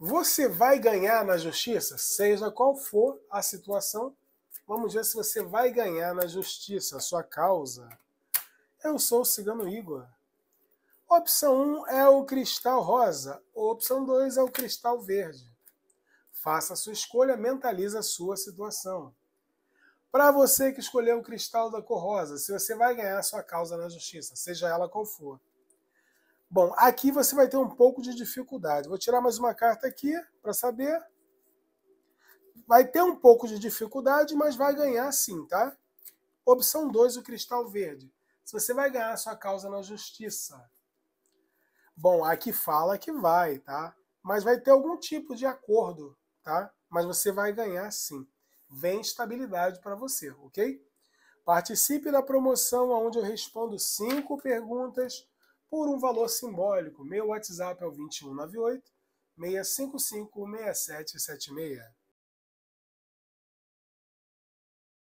Você vai ganhar na justiça, seja qual for a situação. Vamos ver se você vai ganhar na justiça a sua causa. Eu sou o cigano Igor. Opção 1 um é o cristal rosa, opção 2 é o cristal verde. Faça a sua escolha, mentalize a sua situação. Para você que escolheu o cristal da cor rosa, se você vai ganhar a sua causa na justiça, seja ela qual for. Bom, aqui você vai ter um pouco de dificuldade. Vou tirar mais uma carta aqui para saber. Vai ter um pouco de dificuldade, mas vai ganhar sim, tá? Opção 2, o cristal verde. Se você vai ganhar sua causa na justiça. Bom, aqui fala que vai, tá? Mas vai ter algum tipo de acordo, tá? Mas você vai ganhar sim. Vem estabilidade para você, ok? Participe da promoção onde eu respondo cinco perguntas por um valor simbólico. Meu WhatsApp é o 2198 655 6776.